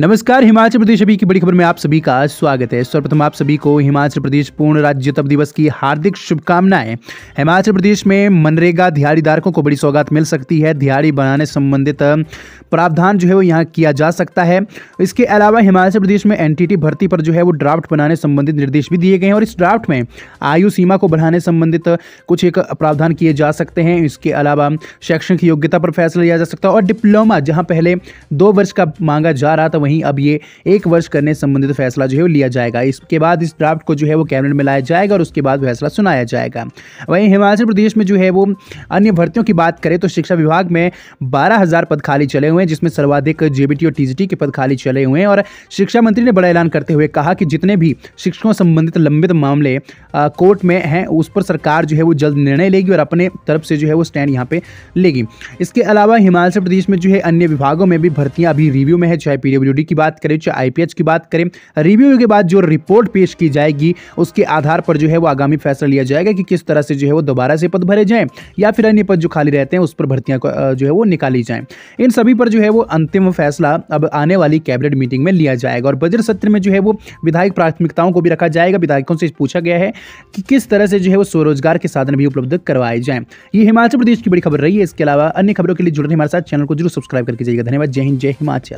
नमस्कार हिमाचल प्रदेश अभी की बड़ी खबर में आप सभी का स्वागत है सर्वप्रथम आप सभी को हिमाचल प्रदेश पूर्ण राज्यत्व दिवस की हार्दिक शुभकामनाएं हिमाचल प्रदेश में मनरेगा धारकों को बड़ी सौगात मिल सकती है दिहाड़ी बनाने संबंधित प्रावधान जो है वो यहाँ किया जा सकता है इसके अलावा हिमाचल प्रदेश में एन भर्ती पर जो है वो ड्राफ्ट बनाने संबंधित निर्देश भी दिए गए हैं और इस ड्राफ्ट में आयु सीमा को बढ़ाने संबंधित कुछ एक प्रावधान किए जा सकते हैं इसके अलावा शैक्षणिक योग्यता पर फैसला लिया जा सकता है और डिप्लोमा जहाँ पहले दो वर्ष का मांगा जा रहा था वहीं अब ये एक वर्ष करने संबंधित फैसला जो है वो लिया जाएगा इसके बाद इस ड्राफ्ट को जो है वो कैबिनेट में लाया जाएगा और उसके बाद फैसला सुनाया जाएगा वहीं हिमाचल प्रदेश में जो है वो अन्य भर्तियों की बात करें तो शिक्षा विभाग में बारह पद खाली चले हुए हैं जिसमें सर्वाधिक जे और टी के पद खाली चले हुए हैं और शिक्षा मंत्री ने बड़ा ऐलान करते हुए कहा कि जितने भी शिक्षकों संबंधित लंबित मामले कोर्ट में हैं उस पर सरकार जो है वो जल्द निर्णय लेगी और अपने तरफ से जो है वो स्टैंड यहाँ पे लेगी इसके अलावा हिमाचल प्रदेश में जो है अन्य विभागों में भी भर्तियां अभी रिव्यू में है चाहे पीडब्ल्यू डब्ल्यू की बात करें चाहे आई की बात करें रिव्यू के बाद जो रिपोर्ट पेश की जाएगी उसके आधार पर जो है वो आगामी फैसला लिया जाएगा कि किस तरह से जो है वो दोबारा से पद भरे जाएँ या फिर अन्य पद जो खाली रहते हैं उस पर भर्तियाँ जो है वो निकाली जाएँ इन सभी पर जो है वो अंतिम फैसला अब आने वाली कैबिनेट मीटिंग में लिया जाएगा और बजट सत्र में जो है वो विधायक प्राथमिकताओं को भी रखा जाएगा विधायकों से पूछा गया है कि किस तरह से जो है वो स्वरोजगार के साधन भी उपलब्ध करवाए जाएँ ये हिमाचल प्रदेश की बड़ी खबर रही है इसके अलावा अन्य खबरों के लिए जुड़ने हमारे साथ चैनल को जरूर सब्सक्राइब करके जाइएगा धन्यवाद जय हिंद जय हिमाचल